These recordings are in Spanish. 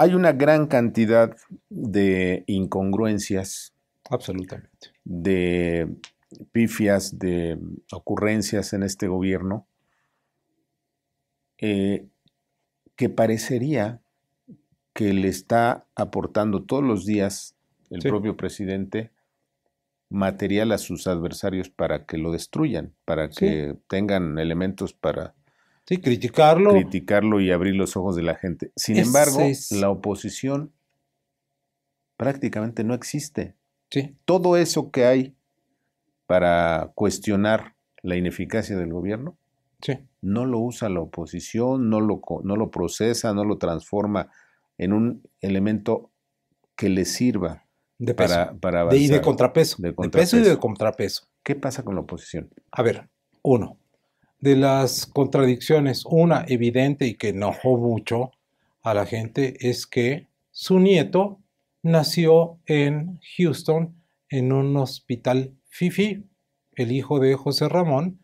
hay una gran cantidad de incongruencias. Absolutamente. De pifias, de ocurrencias en este gobierno eh, que parecería que le está aportando todos los días el propio presidente material a sus adversarios para que lo destruyan, para que tengan elementos para Sí, criticarlo. Criticarlo y abrir los ojos de la gente. Sin embargo, la oposición prácticamente no existe. Todo eso que hay para cuestionar la ineficacia del gobierno, no lo usa la oposición, no lo, no lo procesa, no lo transforma en un elemento que le sirva Para, para De, contrapeso. de contrapeso. y de contrapeso. ¿Qué pasa con la oposición? A ver, uno, de las contradicciones, una evidente y que enojó mucho a la gente, es que su nieto nació en Houston en un hospital FIFI, el hijo de José Ramón,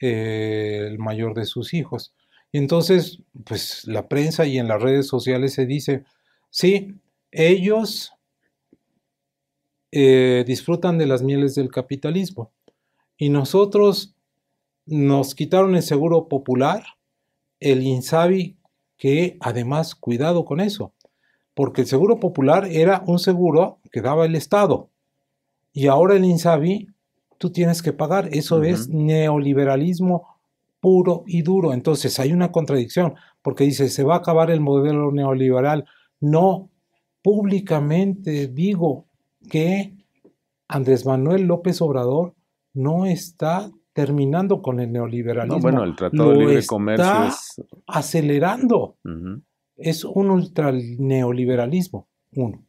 eh, el mayor de sus hijos. Y entonces, pues la prensa y en las redes sociales se dice, sí, ellos eh, disfrutan de las mieles del capitalismo y nosotros nos quitaron el seguro popular, el INSABI, que además cuidado con eso, porque el seguro popular era un seguro que daba el Estado y ahora el INSABI tú tienes que pagar. Eso es neoliberalismo puro y duro. Entonces hay una contradicción, porque dice, se va a acabar el modelo neoliberal. No, públicamente digo que Andrés Manuel López Obrador no está terminando con el neoliberalismo. bueno, el Tratado de Libre Comercio acelerando. Es un ultra neoliberalismo, uno.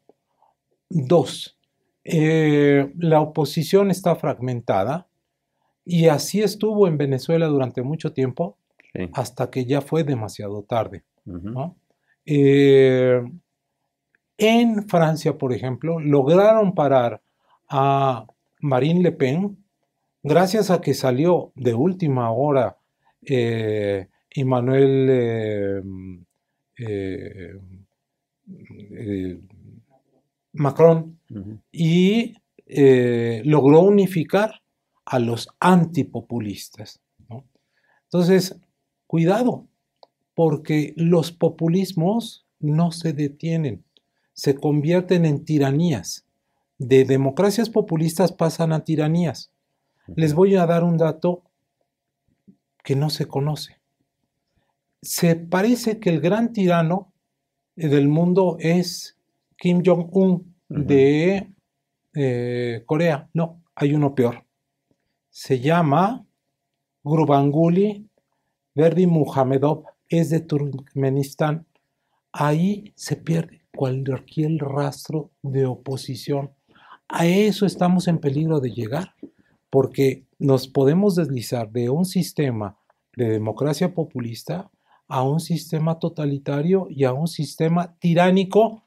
Dos, eh, la oposición está fragmentada y así estuvo en Venezuela durante mucho tiempo hasta que ya fue demasiado tarde. Eh, en Francia, por ejemplo, lograron parar a Marine Le Pen, gracias a que salió de última hora Emmanuel eh, eh, eh, Macron y logró unificar a los antipopulistas. Entonces, cuidado, porque los populismos no se detienen, se convierten en tiranías. De democracias populistas pasan a tiranías. Les voy a dar un dato que no se conoce. Se parece que el gran tirano eh, del mundo es Kim Jong-un de eh, Corea. No, hay uno peor. Se llama Grubanguli Verdi Es de Turkmenistán. Ahí se pierde cualquier rastro de oposición. A eso estamos en peligro de llegar porque nos podemos deslizar de un sistema de democracia populista a un sistema totalitario y a un sistema tiránico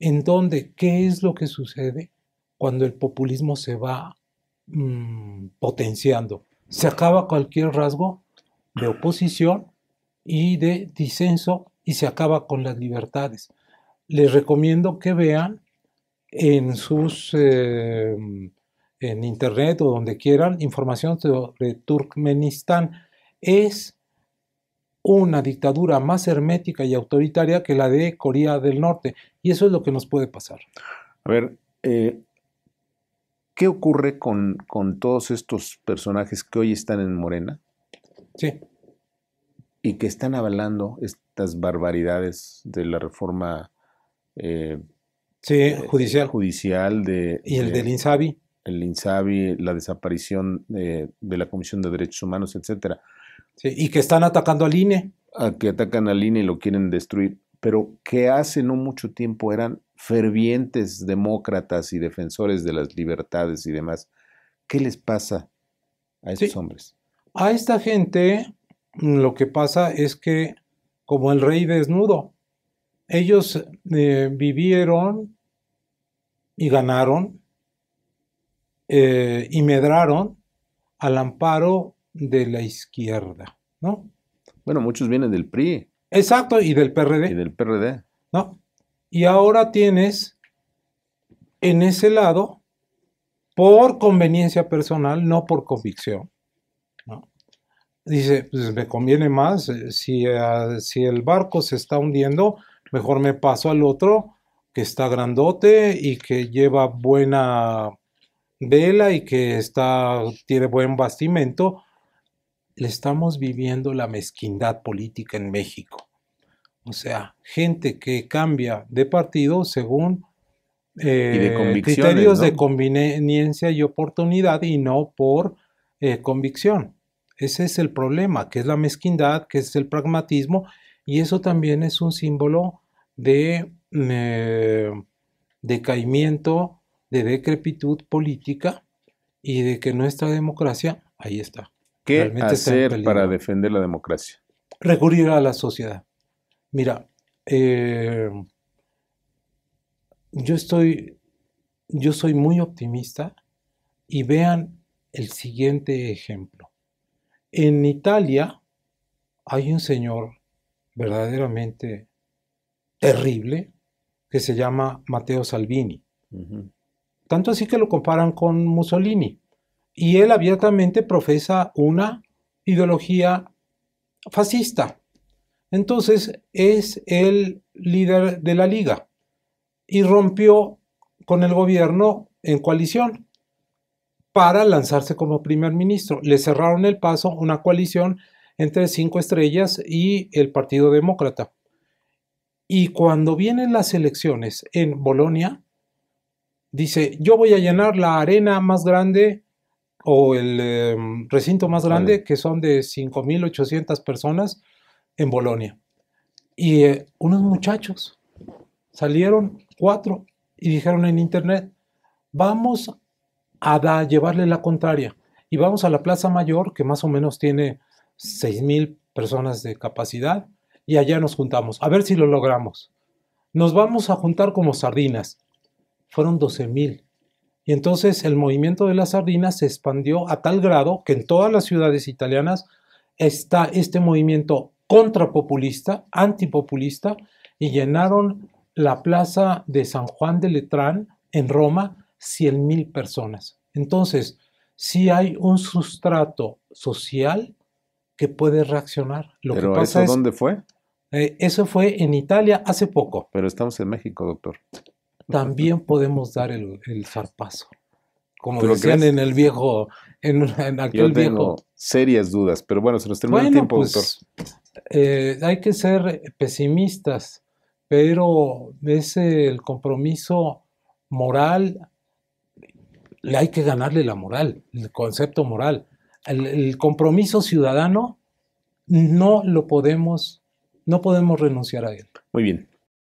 en donde, ¿qué es lo que sucede cuando el populismo se va mm, potenciando? Se acaba cualquier rasgo de oposición y de disenso y se acaba con las libertades. Les recomiendo que vean en sus eh, en internet o donde quieran información sobre Turkmenistán. Es una dictadura más hermética y autoritaria que la de Corea del Norte. Y eso es lo que nos puede pasar. A ver, eh, ¿qué ocurre con, todos estos personajes que hoy están en Morena? Sí. Y que están avalando estas barbaridades de la reforma eh, eh, judicial. judicial de, y el del INSABI el INSABI, la desaparición eh, de, la Comisión de Derechos Humanos, etcétera. y que están atacando al INE. Ah, que atacan al INE y lo quieren destruir. Pero que hace no mucho tiempo eran fervientes demócratas y defensores de las libertades y demás. ¿Qué les pasa a esos hombres? A esta gente lo que pasa es que, como el rey desnudo, ellos eh, vivieron y ganaron eh, y medraron al amparo de la izquierda, ¿no? Bueno, muchos vienen del PRI. Exacto, y del PRD. Y del PRD. ¿No? Y ahora tienes en ese lado, por conveniencia personal, no por convicción. Dice, pues me conviene más, eh, si, ah, si el barco se está hundiendo, mejor me paso al otro que está grandote y que lleva buena vela y que está, tiene buen bastimento, le estamos viviendo la mezquindad política en México. O sea, gente que cambia de partido según eh, criterios de conveniencia y oportunidad y no por eh, convicción. Ese es el problema, que es la mezquindad, que es el pragmatismo, y eso también es un símbolo de eh, decaimiento de decrepitud política y de que nuestra democracia, ahí está. ¿Qué hacer para defender la democracia? Recurrir a la sociedad. Mira, eh, yo estoy, yo soy muy optimista y vean el siguiente ejemplo. En Italia hay un señor verdaderamente terrible que se llama Matteo Salvini. Tanto así que lo comparan con Mussolini. Y él abiertamente profesa una ideología fascista. Entonces es el líder de la liga y rompió con el gobierno en coalición para lanzarse como primer ministro. Le cerraron el paso una coalición entre Cinco Estrellas y el Partido Demócrata. Y cuando vienen las elecciones en Bolonia, dice, yo voy a llenar la arena más grande o el em, recinto más grande, que son de 5.800 personas en Bolonia. Y eh, unos muchachos salieron, cuatro, y dijeron en internet, vamos a llevarle la contraria. Y vamos a la Plaza Mayor, que más o menos tiene 6.000 personas de capacidad, y allá nos juntamos, a ver si lo logramos. Nos vamos a juntar como sardinas fueron 12.000. Y entonces el movimiento de las sardinas se expandió a tal grado que en todas las ciudades italianas está este movimiento contrapopulista, antipopulista, y llenaron la plaza de San Juan de Letrán en Roma 100.000 personas. Entonces, si sí hay un sustrato social que puede reaccionar. Lo ¿Pero que pasa eso dónde fue? Eh, eso fue en Italia hace poco. Pero estamos en México, doctor también podemos dar el, el zarpazo. Como decían en el viejo, en, en viejo. serias dudas, pero bueno, se nos termina el tiempo, pues, doctor. Eh, hay que ser pesimistas, pero es el compromiso moral, le hay que ganarle la moral, el concepto moral. el, compromiso ciudadano no lo podemos, no podemos renunciar a él. Muy bien.